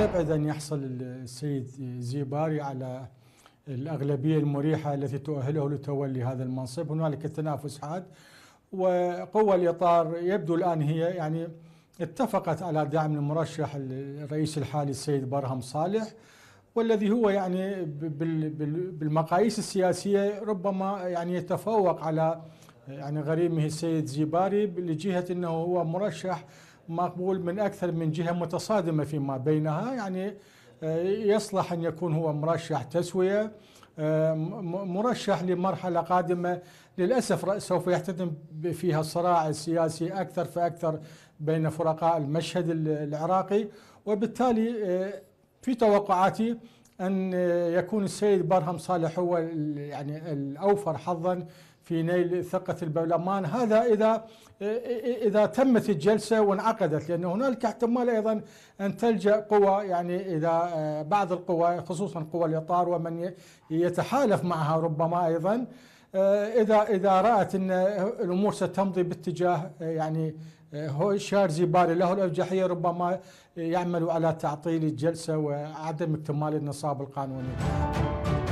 يستبعد أن يحصل السيد زيباري على الأغلبية المريحة التي تؤهله لتولي هذا المنصب هنالك تنافس حاد وقوى الإطار يبدو الآن هي يعني اتفقت على دعم المرشح الرئيس الحالي السيد برهم صالح والذي هو يعني بالمقاييس السياسية ربما يعني يتفوق على يعني غريمه السيد زيباري لجهة أنه هو مرشح مقبول من أكثر من جهة متصادمة فيما بينها يعني آه، يصلح أن يكون هو مرشح تسوية آه، مرشح لمرحلة قادمة للأسف سوف يحتدم فيها الصراع السياسي أكثر فأكثر بين فرقاء المشهد العراقي وبالتالي آه، في توقعاتي أن يكون السيد برهم صالح هو يعني الأوفر حظا في نيل ثقة البرلمان هذا إذا إذا تمت الجلسة وانعقدت لأن هنالك احتمال أيضا أن تلجأ قوى يعني إذا آه، بعض القوى خصوصا قوى الإطار ومن يتحالف معها ربما أيضا آه، اذا اذا رات ان الامور ستمضي باتجاه آه، يعني آه، هوشار زيباري له الارجحيه ربما يعمل على تعطيل الجلسه وعدم اكتمال النصاب القانوني.